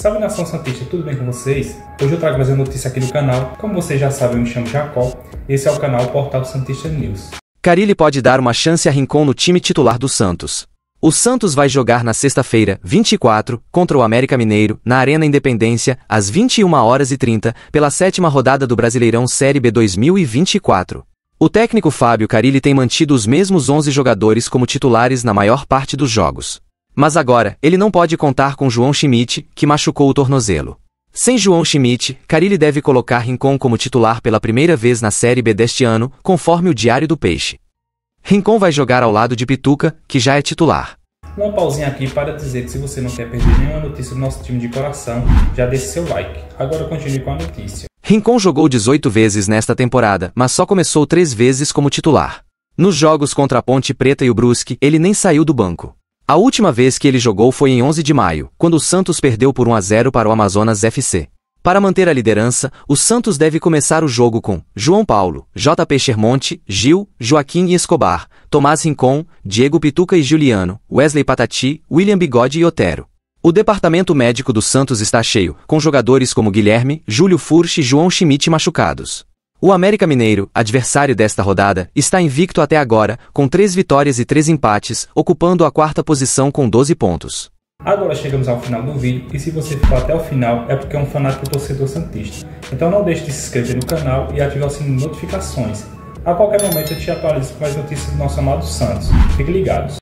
Salve nação Santista, tudo bem com vocês? Hoje eu trago mais uma notícia aqui do canal. Como vocês já sabem, eu me chamo Jacó. Esse é o canal Portal Santista News. Carilli pode dar uma chance a Rincon no time titular do Santos. O Santos vai jogar na sexta-feira, 24, contra o América Mineiro, na Arena Independência, às 21 horas e 30, pela sétima rodada do Brasileirão Série B 2024. O técnico Fábio Carilli tem mantido os mesmos 11 jogadores como titulares na maior parte dos jogos. Mas agora, ele não pode contar com João Schmidt, que machucou o tornozelo. Sem João Schmidt, Carilli deve colocar Rincon como titular pela primeira vez na Série B deste ano, conforme o Diário do Peixe. Rincon vai jogar ao lado de Pituca, que já é titular. Uma pausinha aqui para dizer que se você não quer perder nenhuma notícia do nosso time de coração, já deixe seu like. Agora continue com a notícia. Rincon jogou 18 vezes nesta temporada, mas só começou 3 vezes como titular. Nos jogos contra a Ponte Preta e o Brusque, ele nem saiu do banco. A última vez que ele jogou foi em 11 de maio, quando o Santos perdeu por 1 a 0 para o Amazonas FC. Para manter a liderança, o Santos deve começar o jogo com João Paulo, JP Chermonte, Gil, Joaquim e Escobar, Tomás Rincon, Diego Pituca e Juliano, Wesley Patati, William Bigode e Otero. O departamento médico do Santos está cheio, com jogadores como Guilherme, Júlio Furch e João Schmidt machucados. O América Mineiro, adversário desta rodada, está invicto até agora, com três vitórias e três empates, ocupando a quarta posição com 12 pontos. Agora chegamos ao final do vídeo e se você ficou até o final é porque é um fanático torcedor santista. Então não deixe de se inscrever no canal e ativar o sininho de notificações. A qualquer momento eu te atualizo com as notícias do nosso amado Santos. Fiquem ligados.